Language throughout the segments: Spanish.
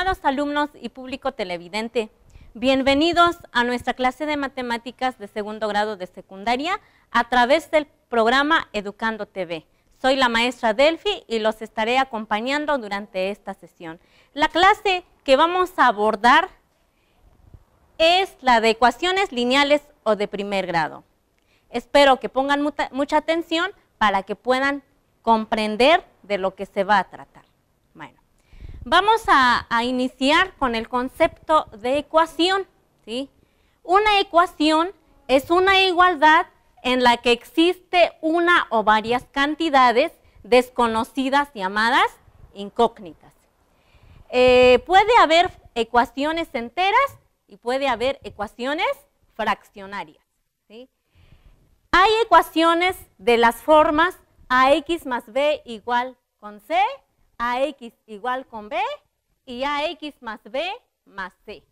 Estimados alumnos y público televidente, bienvenidos a nuestra clase de matemáticas de segundo grado de secundaria a través del programa Educando TV. Soy la maestra Delphi y los estaré acompañando durante esta sesión. La clase que vamos a abordar es la de ecuaciones lineales o de primer grado. Espero que pongan mucha atención para que puedan comprender de lo que se va a tratar. Vamos a, iniciar con el concepto de ecuación. ¿sí? Una ecuación es una igualdad en la que existe una o varias cantidades desconocidas llamadas incógnitas. Eh, puede haber ecuaciones enteras y puede haber ecuaciones fraccionarias. ¿sí? Hay ecuaciones de las formas ax más b igual con c AX igual con B y AX más B más C.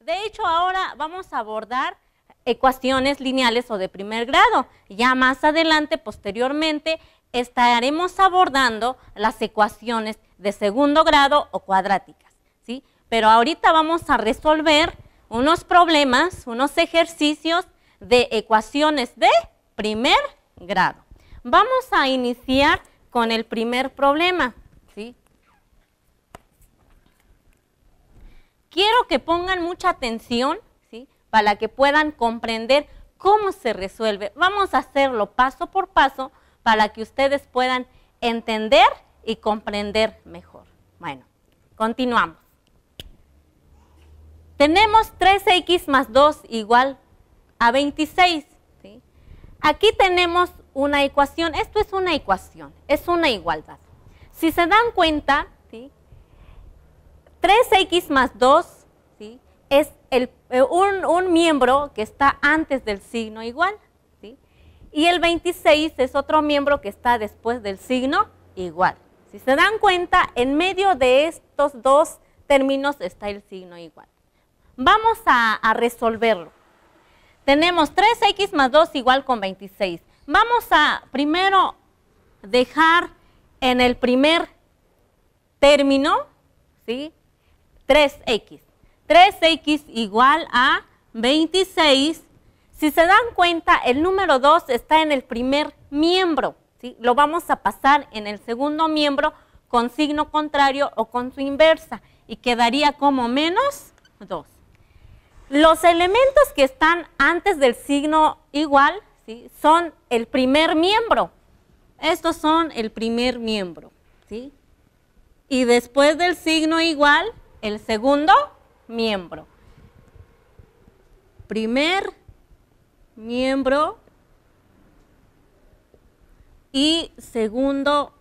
De hecho, ahora vamos a abordar ecuaciones lineales o de primer grado. Ya más adelante, posteriormente, estaremos abordando las ecuaciones de segundo grado o cuadráticas. ¿sí? Pero ahorita vamos a resolver unos problemas, unos ejercicios de ecuaciones de primer grado. Vamos a iniciar con el primer problema. ¿sí? Quiero que pongan mucha atención ¿sí? para que puedan comprender cómo se resuelve. Vamos a hacerlo paso por paso para que ustedes puedan entender y comprender mejor. Bueno, continuamos. Tenemos 3x más 2 igual a 26. Aquí tenemos una ecuación. Esto es una ecuación, es una igualdad. Si se dan cuenta, 3 3x más 2 es eh, un, miembro que está antes del signo igual. Y el 26 es otro miembro que está después del signo igual. Si se dan cuenta, en medio de estos dos términos está el signo igual. Vamos a, a resolverlo. Tenemos 3x más 2 igual con 26. Vamos a primero dejar en el primer término, ¿sí? 3x. 3x igual a 26. Si se dan cuenta, el número 2 está en el primer miembro, ¿sí? Lo vamos a pasar en el segundo miembro con signo contrario o con su inversa y quedaría como menos 2. Los elementos que están antes del signo igual son el primer miembro. Estos son el primer miembro. ¿sí? Y después del signo igual, el segundo miembro. Primer miembro y segundo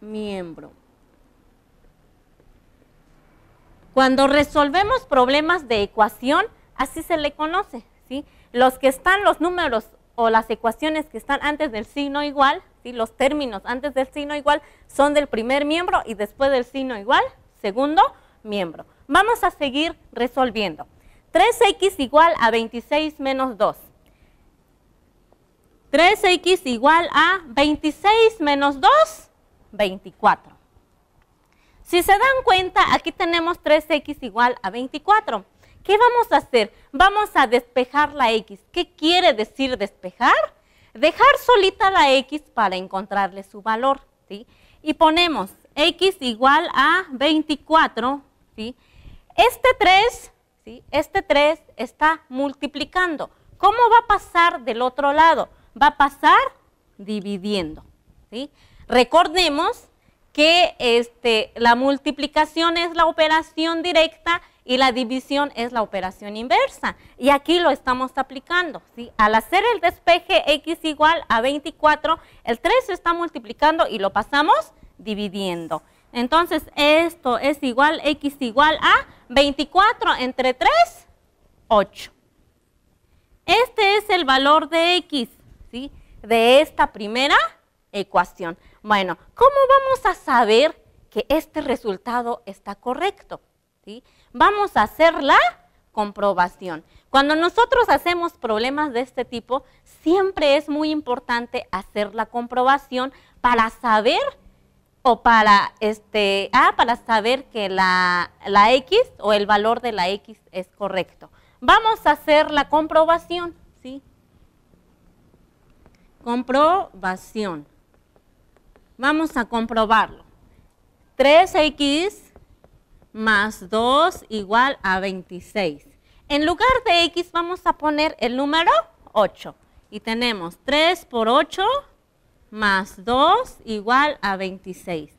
miembro. Cuando resolvemos problemas de ecuación, así se le conoce, ¿sí? Los que están los números o las ecuaciones que están antes del signo igual, ¿sí? los términos antes del signo igual son del primer miembro y después del signo igual, segundo miembro. Vamos a seguir resolviendo. 3x igual a 26 menos 2. 3x igual a 26 menos 2, 24. Si se dan cuenta, aquí tenemos 3x igual a 24. ¿Qué vamos a hacer? Vamos a despejar la X. ¿Qué quiere decir despejar? Dejar solita la X para encontrarle su valor. Y ponemos X igual a 24. ¿sí? Este 3, ¿sí? este 3 está multiplicando. ¿Cómo va a pasar del otro lado? Va a pasar dividiendo. ¿sí? Recordemos que este, la multiplicación es la operación directa y la división es la operación inversa. Y aquí lo estamos aplicando. ¿sí? Al hacer el despeje x igual a 24, el 3 se está multiplicando y lo pasamos dividiendo. Entonces, esto es igual, x igual a 24 entre 3, 8. Este es el valor de x, ¿sí? De esta primera ecuación. Bueno, ¿cómo vamos a saber que este resultado está correcto? ¿Sí? vamos a hacer la comprobación. Cuando nosotros hacemos problemas de este tipo, siempre es muy importante hacer la comprobación para saber o para este para saber que la, la X o el valor de la X es correcto. Vamos a hacer la comprobación, ¿sí? Comprobación. Vamos a comprobarlo. 3X más 2 igual a 26. En lugar de X vamos a poner el número 8. Y tenemos 3 por 8 más 2 igual a 26.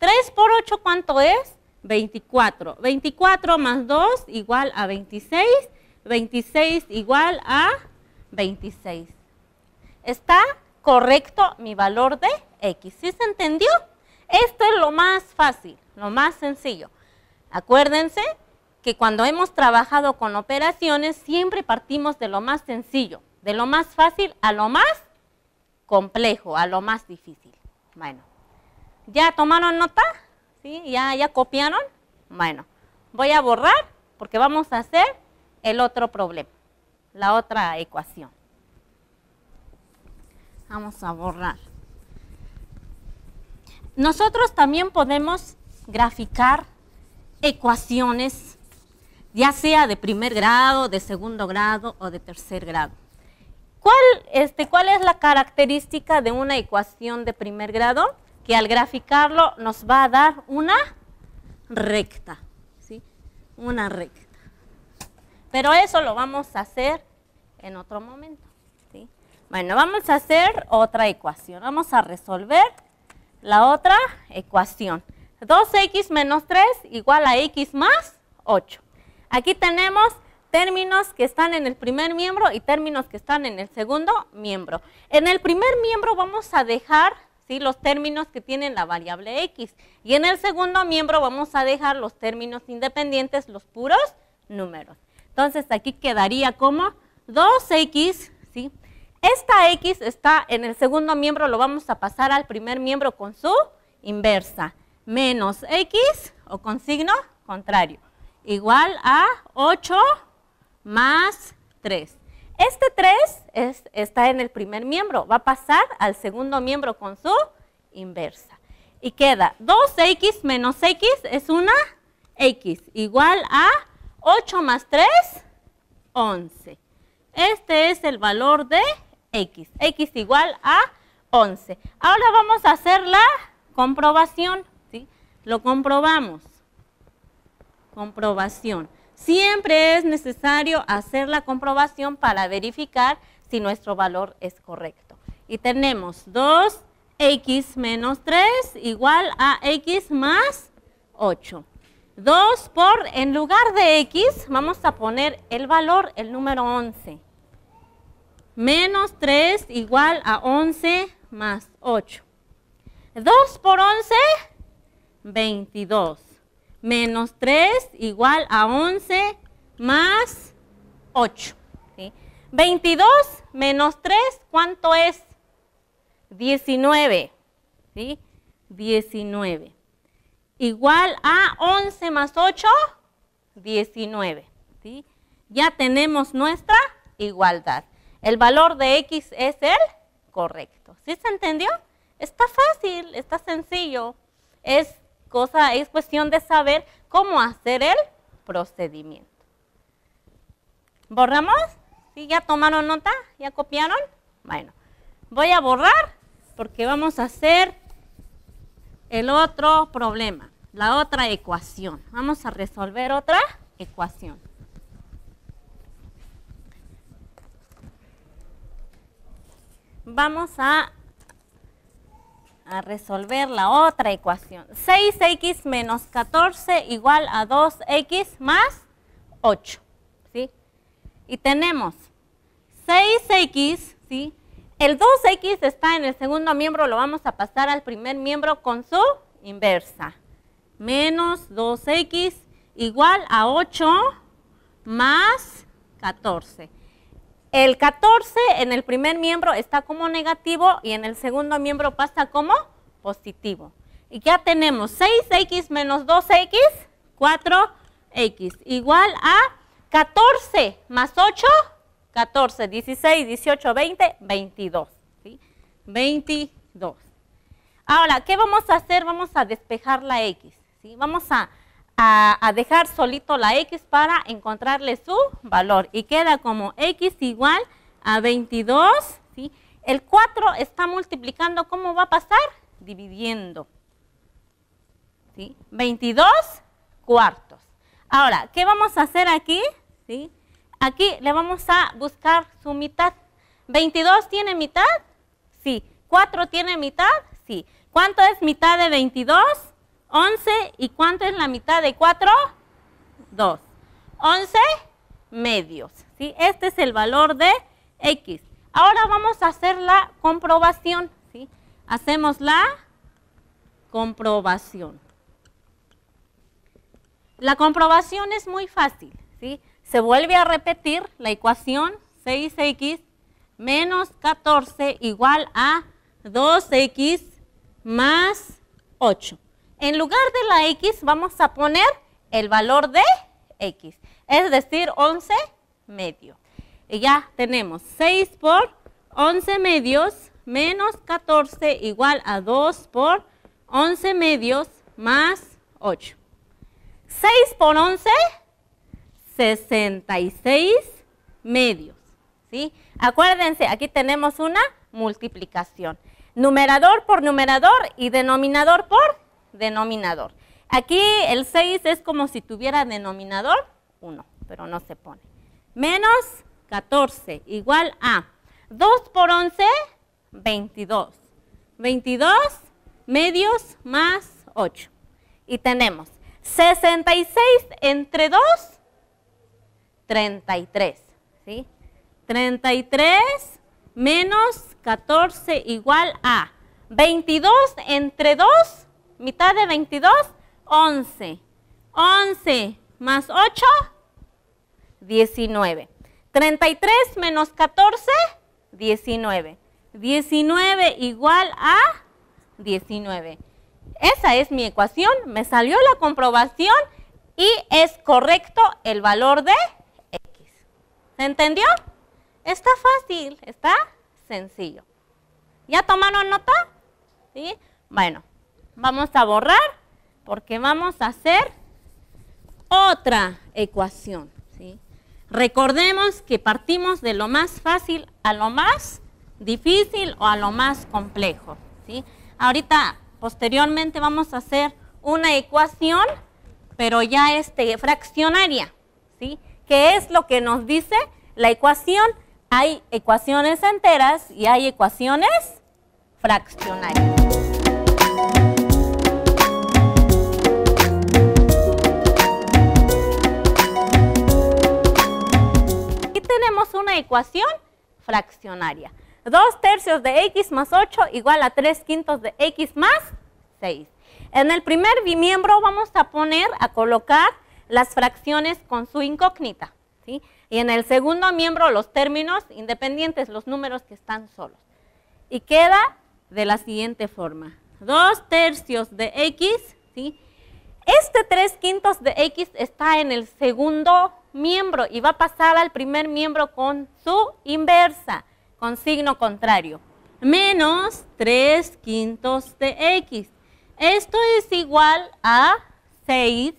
3 por 8, ¿cuánto es? 24. 24 más 2 igual a 26. 26 igual a 26. ¿Está correcto mi valor de X? ¿Sí se entendió? Esto es lo más fácil, lo más sencillo. Acuérdense que cuando hemos trabajado con operaciones siempre partimos de lo más sencillo, de lo más fácil a lo más complejo, a lo más difícil. Bueno, ¿ya tomaron nota? ¿Sí? ¿Ya, ya copiaron? Bueno, voy a borrar porque vamos a hacer el otro problema, la otra ecuación. Vamos a borrar. Nosotros también podemos graficar ecuaciones, ya sea de primer grado, de segundo grado o de tercer grado. ¿Cuál, este, ¿Cuál es la característica de una ecuación de primer grado? Que al graficarlo nos va a dar una recta, ¿sí? Una recta. Pero eso lo vamos a hacer en otro momento, ¿sí? Bueno, vamos a hacer otra ecuación. Vamos a resolver la otra ecuación. 2x menos 3 igual a x más 8. Aquí tenemos términos que están en el primer miembro y términos que están en el segundo miembro. En el primer miembro vamos a dejar ¿sí? los términos que tienen la variable x y en el segundo miembro vamos a dejar los términos independientes, los puros números. Entonces aquí quedaría como 2x, ¿sí? esta x está en el segundo miembro, lo vamos a pasar al primer miembro con su inversa menos x, o con signo contrario, igual a 8 más 3. Este 3 está en el primer miembro, va a pasar al segundo miembro con su inversa. Y queda 2x menos x es una x, igual a 8 más 3, 11. Este es el valor de x, x igual a 11. Ahora vamos a hacer la comprobación. Lo comprobamos. Comprobación. Siempre es necesario hacer la comprobación para verificar si nuestro valor es correcto. Y tenemos 2x menos 3 igual a x más 8. 2 por, en lugar de x, vamos a poner el valor, el número 11. Menos 3 igual a 11 más 8. 2 por 11 22. Menos 3 igual a 11 más 8. ¿sí? 22 menos 3, ¿cuánto es? 19. ¿sí? 19. Igual a 11 más 8, 19. ¿sí? Ya tenemos nuestra igualdad. El valor de X es el correcto. ¿Sí se entendió? Está fácil, está sencillo. Es cosa, es cuestión de saber cómo hacer el procedimiento. ¿Borramos? ¿Sí? ¿Ya tomaron nota? ¿Ya copiaron? Bueno, voy a borrar porque vamos a hacer el otro problema, la otra ecuación. Vamos a resolver otra ecuación. Vamos a a resolver la otra ecuación. 6x menos 14 igual a 2x más 8. ¿sí? Y tenemos 6x, ¿sí? el 2x está en el segundo miembro, lo vamos a pasar al primer miembro con su inversa. Menos 2x igual a 8 más 14. El 14 en el primer miembro está como negativo y en el segundo miembro pasa como positivo. Y ya tenemos 6x menos 2x, 4x, igual a 14 más 8, 14, 16, 18, 20, 22. ¿sí? 22. Ahora, ¿qué vamos a hacer? Vamos a despejar la x. ¿sí? Vamos a a, dejar solito la X para encontrarle su valor. Y queda como X igual a 22, ¿sí? El 4 está multiplicando, ¿cómo va a pasar? Dividiendo. ¿Sí? 22 cuartos. Ahora, ¿qué vamos a hacer aquí? ¿Sí? Aquí le vamos a buscar su mitad. ¿22 tiene mitad? Sí. ¿4 tiene mitad? Sí. ¿Cuánto es mitad de 22? 11 y cuánto es la mitad de 4? 2. 11 medios. ¿sí? Este es el valor de X. Ahora vamos a hacer la comprobación. ¿sí? Hacemos la comprobación. La comprobación es muy fácil. ¿sí? Se vuelve a repetir la ecuación 6x menos 14 igual a 2x más 8. En lugar de la X vamos a poner el valor de X, es decir, 11 medios. Y ya tenemos 6 por 11 medios menos 14 igual a 2 por 11 medios más 8. 6 por 11, 66 medios. ¿sí? Acuérdense, aquí tenemos una multiplicación. Numerador por numerador y denominador por denominador. Aquí el 6 es como si tuviera denominador 1, pero no se pone. Menos 14 igual a 2 por 11, 22. 22 medios más 8. Y tenemos 66 entre 2, 33. ¿sí? 33 menos 14 igual a 22 entre 2, mitad de 22, 11. 11 más 8, 19. 33 menos 14, 19. 19 igual a 19. Esa es mi ecuación, me salió la comprobación y es correcto el valor de X. ¿Se entendió? Está fácil, está sencillo. ¿Ya tomaron nota? ¿Sí? Bueno. Vamos a borrar porque vamos a hacer otra ecuación. ¿sí? Recordemos que partimos de lo más fácil a lo más difícil o a lo más complejo. ¿sí? Ahorita, posteriormente, vamos a hacer una ecuación, pero ya este, fraccionaria. ¿sí? ¿Qué es lo que nos dice la ecuación? Hay ecuaciones enteras y hay ecuaciones fraccionarias. tenemos una ecuación fraccionaria. 2 tercios de x más 8 igual a 3 quintos de x más 6. En el primer bimiembro vamos a poner, a colocar las fracciones con su incógnita. ¿sí? Y en el segundo miembro los términos independientes, los números que están solos. Y queda de la siguiente forma. 2 tercios de x ¿sí? Este 3 quintos de X está en el segundo miembro y va a pasar al primer miembro con su inversa, con signo contrario. Menos 3 quintos de X. Esto es igual a 6.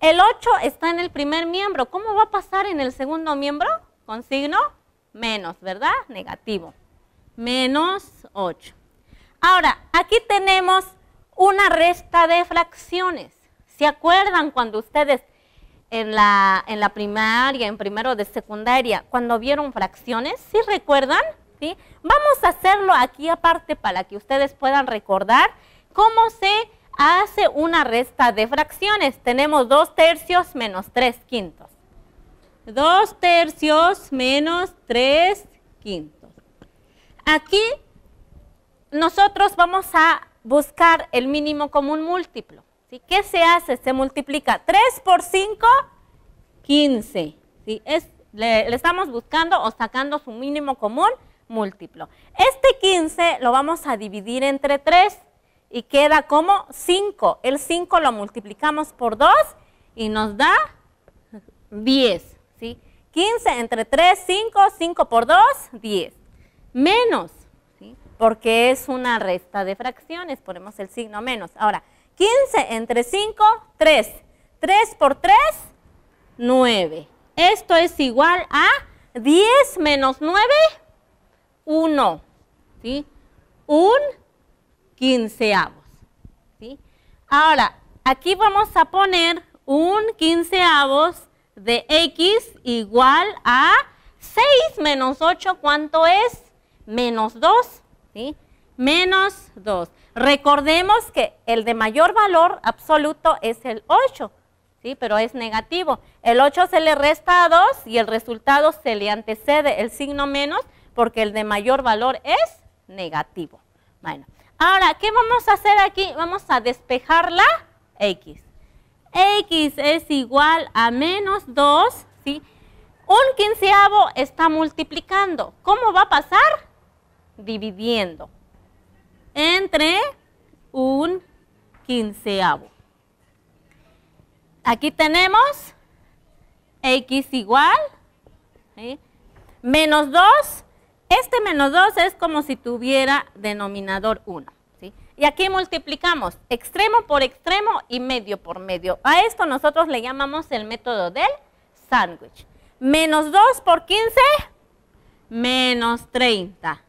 El 8 está en el primer miembro. ¿Cómo va a pasar en el segundo miembro? Con signo menos, ¿verdad? Negativo. Menos 8. Ahora, aquí tenemos una resta de fracciones. ¿Se acuerdan cuando ustedes en la, en la primaria, en primero de secundaria, cuando vieron fracciones? ¿Sí recuerdan? ¿Sí? Vamos a hacerlo aquí aparte para que ustedes puedan recordar cómo se hace una resta de fracciones. Tenemos dos tercios menos tres quintos. Dos tercios menos tres quintos. Aquí nosotros vamos a buscar el mínimo común múltiplo. ¿sí? ¿Qué se hace? Se multiplica 3 por 5, 15. Es, le, estamos buscando o sacando su mínimo común múltiplo. Este 15 lo vamos a dividir entre 3 y queda como 5. El 5 lo multiplicamos por 2 y nos da 10. 15 entre 3, 5, 5 por 2, 10. Menos porque es una resta de fracciones, ponemos el signo menos. Ahora, 15 entre 5, 3. 3 por 3, 9. Esto es igual a 10 menos 9, 1. ¿Sí? Un quinceavos. ¿Sí? Ahora, aquí vamos a poner un quinceavos de x igual a 6 menos 8, ¿cuánto es? Menos 2. Menos 2. Recordemos que el de mayor valor absoluto es el 8, ¿sí? Pero es negativo. El 8 se le resta a 2 y el resultado se le antecede el signo menos porque el de mayor valor es negativo. Bueno, ahora, ¿qué vamos a hacer aquí? Vamos a despejar la X. X es igual a menos 2, ¿sí? Un quinceavo está multiplicando. ¿Cómo va a pasar? dividiendo entre un quinceavo. Aquí tenemos x igual menos 2. Este menos 2 es como si tuviera denominador 1. Y aquí multiplicamos extremo por extremo y medio por medio. A esto nosotros le llamamos el método del sándwich. Menos 2 por 15, menos 30.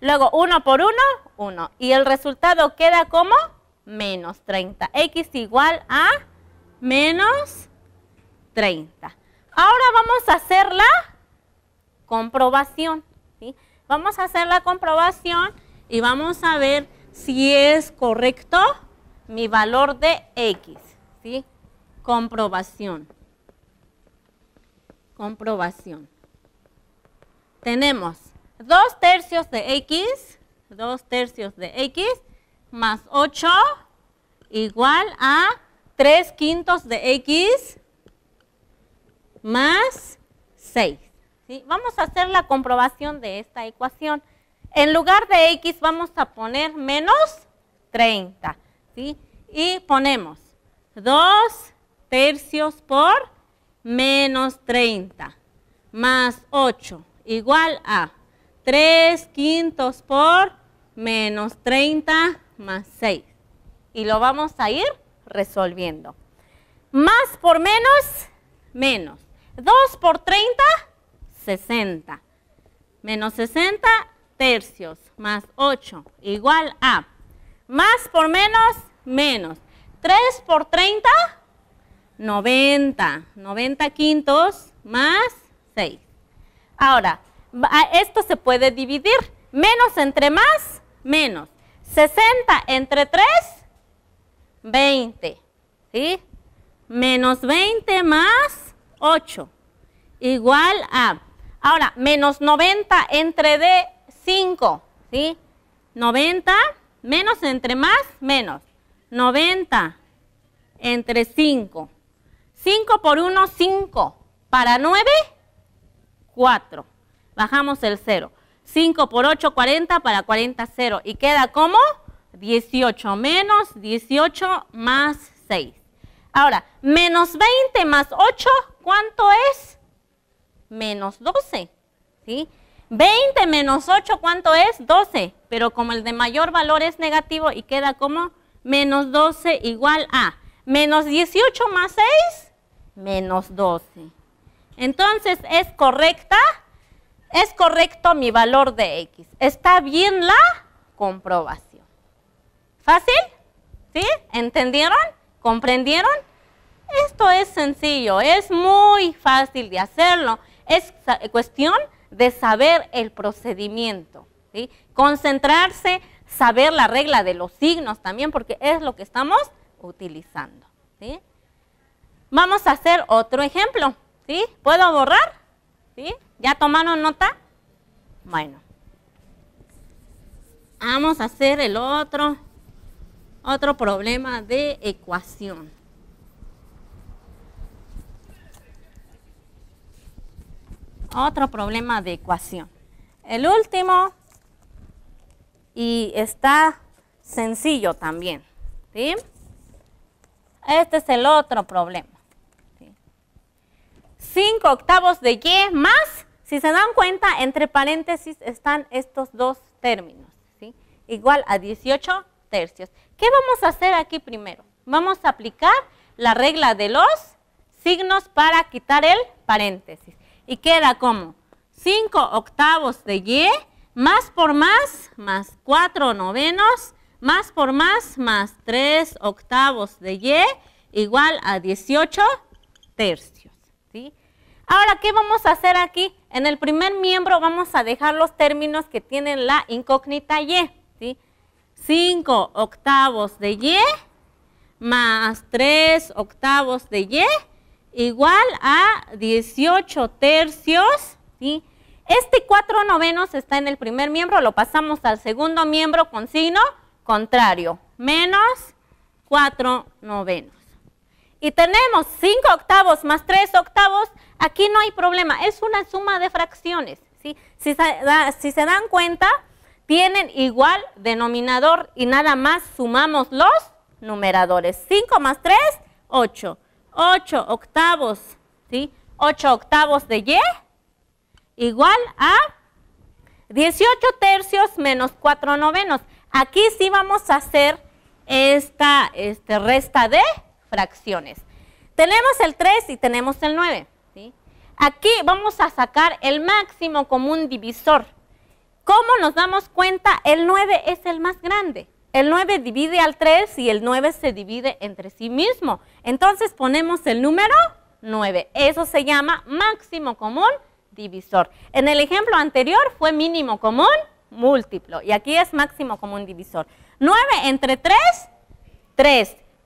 Luego, 1 por 1, 1. Y el resultado queda como menos 30. X igual a menos 30. Ahora vamos a hacer la comprobación. ¿sí? Vamos a hacer la comprobación y vamos a ver si es correcto mi valor de X. ¿sí? Comprobación. Comprobación. Tenemos 2 tercios de x, 2 tercios de x, más 8 igual a 3 quintos de x más 6. Vamos a hacer la comprobación de esta ecuación. En lugar de x vamos a poner menos 30. ¿sí? Y ponemos 2 tercios por menos 30 más 8 igual a 3 quintos por menos 30 más 6. Y lo vamos a ir resolviendo. Más por menos, menos. 2 por 30, 60. Menos 60 tercios más 8 igual a más por menos, menos. 3 por 30, 90. 90 quintos más 6. Ahora, esto se puede dividir. Menos entre más, menos. 60 entre 3, 20. ¿Sí? Menos 20 más 8. Igual a... Ahora, menos 90 entre D, 5. ¿Sí? 90 menos entre más, menos. 90 entre 5. 5 por 1, 5. Para 9, 4 bajamos el 0. 5 por 8, 40 para 40, 0. Y queda como 18 menos 18 más 6. Ahora, menos 20 más 8, ¿cuánto es? Menos 12. ¿sí? 20 menos 8, ¿cuánto es? 12. Pero como el de mayor valor es negativo y queda como menos 12 igual a menos 18 más 6, menos 12. Entonces, ¿es correcta? es correcto mi valor de X. Está bien la comprobación. ¿Fácil? ¿Sí? ¿Entendieron? ¿Comprendieron? Esto es sencillo, es muy fácil de hacerlo. Es eh, cuestión de saber el procedimiento. Concentrarse, saber la regla de los signos también, porque es lo que estamos utilizando. Vamos a hacer otro ejemplo. ¿sí? ¿Puedo borrar? ¿Ya tomaron nota? Bueno. Vamos a hacer el otro, otro problema de ecuación. Otro problema de ecuación. El último y está sencillo también. ¿sí? Este es el otro problema. 5 octavos de Y más, si se dan cuenta, entre paréntesis están estos dos términos, ¿sí? igual a 18 tercios. ¿Qué vamos a hacer aquí primero? Vamos a aplicar la regla de los signos para quitar el paréntesis. Y queda como 5 octavos de Y, más por más, más 4 novenos, más por más, más 3 octavos de Y, igual a 18 tercios. ¿sí? Ahora, ¿qué vamos a hacer aquí? En el primer miembro vamos a dejar los términos que tienen la incógnita Y, ¿sí? 5 octavos de Y más 3 octavos de Y igual a 18 tercios, ¿sí? Este 4 novenos está en el primer miembro, lo pasamos al segundo miembro con signo contrario, menos 4 novenos y tenemos 5 octavos más 3 octavos, aquí no hay problema, es una suma de fracciones. ¿sí? Si, se dan cuenta, tienen igual denominador y nada más sumamos los numeradores. 5 más 3, 8. 8 octavos, ¿sí? 8 octavos de Y igual a 18 tercios menos 4 novenos. Aquí sí vamos a hacer esta este, resta de fracciones. Tenemos el 3 y tenemos el 9. Aquí vamos a sacar el máximo común divisor. ¿Cómo nos damos cuenta? El 9 es el más grande. El 9 divide al 3 y el 9 se divide entre sí mismo. Entonces ponemos el número 9. Eso se llama máximo común divisor. En el ejemplo anterior fue mínimo común múltiplo y aquí es máximo común divisor. 9 entre 3, 3.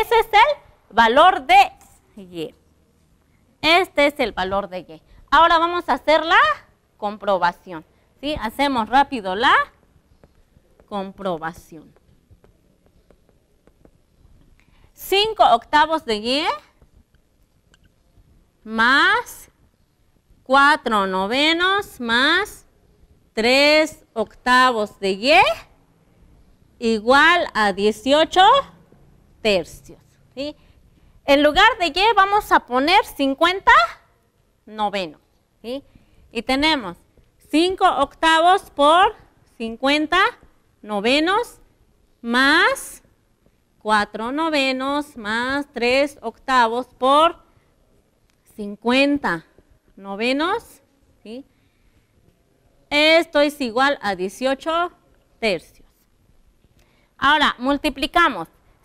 Ese es el valor de Y. Este es el valor de Y. Ahora vamos a hacer la comprobación. Hacemos rápido la comprobación. 5 octavos de Y más 4 novenos más 3 octavos de Y igual a 18 tercios. ¿sí? En lugar de Y vamos a poner 50 novenos. Y tenemos 5 octavos por 50 novenos más 4 novenos más 3 octavos por 50 novenos. Esto es igual a 18 tercios. Ahora, multiplicamos.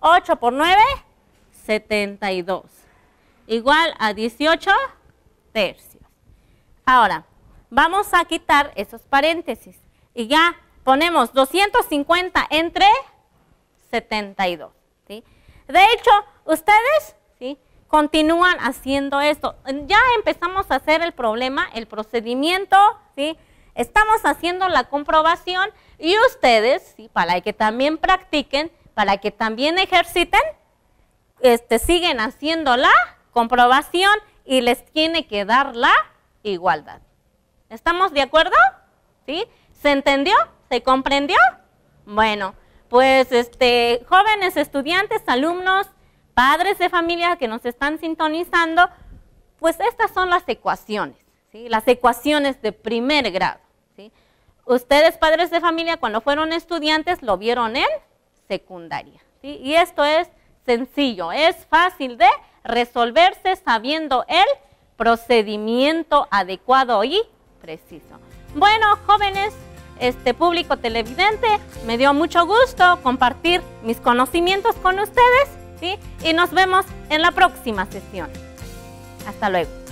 8 por 9, 72. Igual a 18 tercios. Ahora, vamos a quitar esos paréntesis. Y ya ponemos 250 entre 72. ¿sí? De hecho, ustedes continúan haciendo esto. Ya empezamos a hacer el problema, el procedimiento. ¿sí? Estamos haciendo la comprobación y ustedes, para que también practiquen, para que también ejerciten, este, siguen haciendo la comprobación y les tiene que dar la igualdad. ¿Estamos de acuerdo? ¿Sí? ¿Se entendió? ¿Se comprendió? Bueno, pues este, jóvenes estudiantes, alumnos, padres de familia que nos están sintonizando, pues estas son las ecuaciones, ¿sí? las ecuaciones de primer grado. ¿sí? Ustedes, padres de familia, cuando fueron estudiantes, lo vieron en secundaria. Y esto es sencillo, es fácil de resolverse sabiendo el procedimiento adecuado y preciso. Bueno, jóvenes, este público televidente, me dio mucho gusto compartir mis conocimientos con ustedes ¿sí? y nos vemos en la próxima sesión. Hasta luego.